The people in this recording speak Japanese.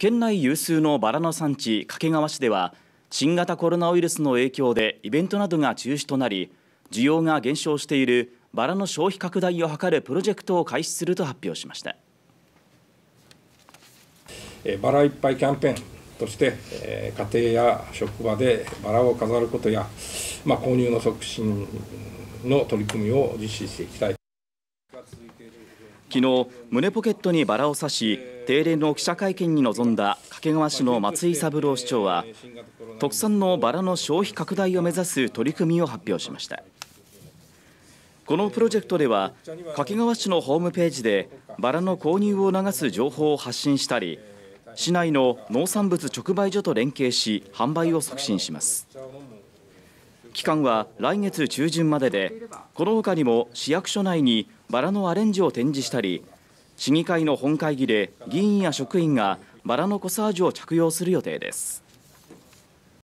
県内有数のバラの産地掛川市では新型コロナウイルスの影響でイベントなどが中止となり需要が減少しているバラの消費拡大を図るプロジェクトを開始すると発表しましたえバラいっぱいキャンペーンとしてえ家庭や職場でバラを飾ることや、まあ、購入の促進の取り組みを実施していきたい。昨日、胸ポケットにバラを刺し定例の記者会見に臨んだ掛川市の松井三郎市長は特産のバラの消費拡大を目指す取り組みを発表しましたこのプロジェクトでは掛川市のホームページでバラの購入を促す情報を発信したり市内の農産物直売所と連携し販売を促進します期間は来月中旬まででこのほかにも市役所内にバラのアレンジを展示したり市議会の本会議で議員や職員がバラのコサージュを着用する予定です。